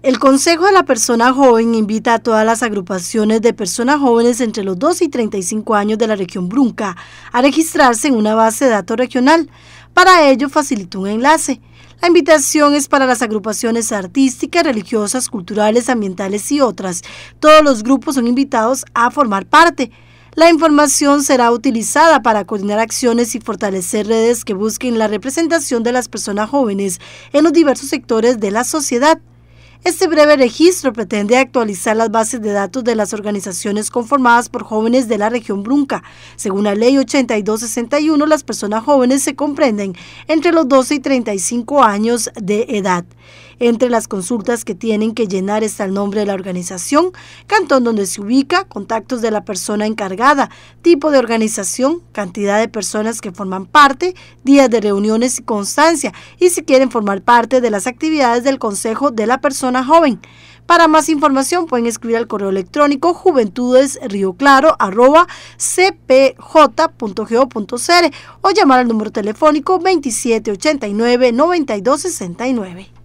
El Consejo de la Persona Joven invita a todas las agrupaciones de personas jóvenes entre los 2 y 35 años de la región Brunca a registrarse en una base de datos regional. Para ello facilita un enlace. La invitación es para las agrupaciones artísticas, religiosas, culturales, ambientales y otras. Todos los grupos son invitados a formar parte. La información será utilizada para coordinar acciones y fortalecer redes que busquen la representación de las personas jóvenes en los diversos sectores de la sociedad. Este breve registro pretende actualizar las bases de datos de las organizaciones conformadas por jóvenes de la región Brunca. Según la ley 8261, las personas jóvenes se comprenden entre los 12 y 35 años de edad. Entre las consultas que tienen que llenar está el nombre de la organización, cantón donde se ubica, contactos de la persona encargada, tipo de organización, cantidad de personas que forman parte, días de reuniones y constancia, y si quieren formar parte de las actividades del Consejo de la Persona Joven. Para más información pueden escribir al correo electrónico juventudesrioclaro.cpj.go.cr o llamar al número telefónico 2789 9269.